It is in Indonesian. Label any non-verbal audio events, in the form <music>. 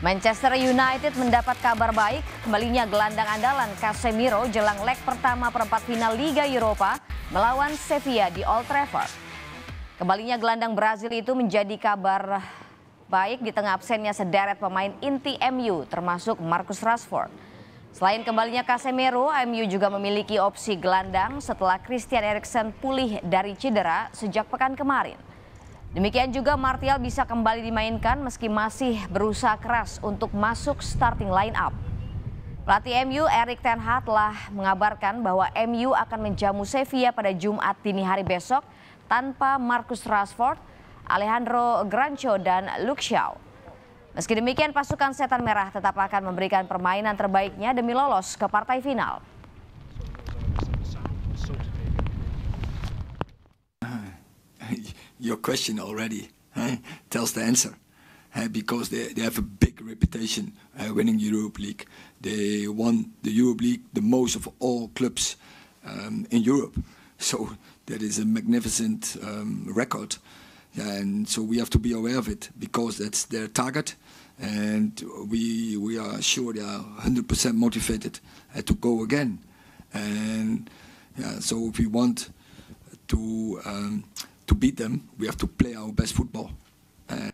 Manchester United mendapat kabar baik kembalinya gelandang andalan Casemiro jelang leg pertama perempat final Liga Eropa melawan Sevilla di Old Trafford. Kembalinya gelandang Brazil itu menjadi kabar baik di tengah absennya sederet pemain inti MU termasuk Marcus Rashford. Selain kembalinya Casemiro, MU juga memiliki opsi gelandang setelah Christian Eriksen pulih dari cedera sejak pekan kemarin. Demikian juga Martial bisa kembali dimainkan meski masih berusaha keras untuk masuk starting line up. Pelatih MU Erik Ten Hag telah mengabarkan bahwa MU akan menjamu Sevilla pada Jumat dini hari besok tanpa Marcus Rashford, Alejandro Grancho dan Luke Shaw. Meski demikian pasukan setan merah tetap akan memberikan permainan terbaiknya demi lolos ke partai final. <clears throat> Iya, your question already tells the answer. because they, they have a big reputation uh, winning Europe League. They won the Europe League the most of all clubs um, in Europe. So that is a magnificent um, record. And so we have to be aware of it because that's their target. And we, we are sure they are 100% motivated uh, to go again. And yeah, so if we want to um, to beat them, we have to play our best football. Uh,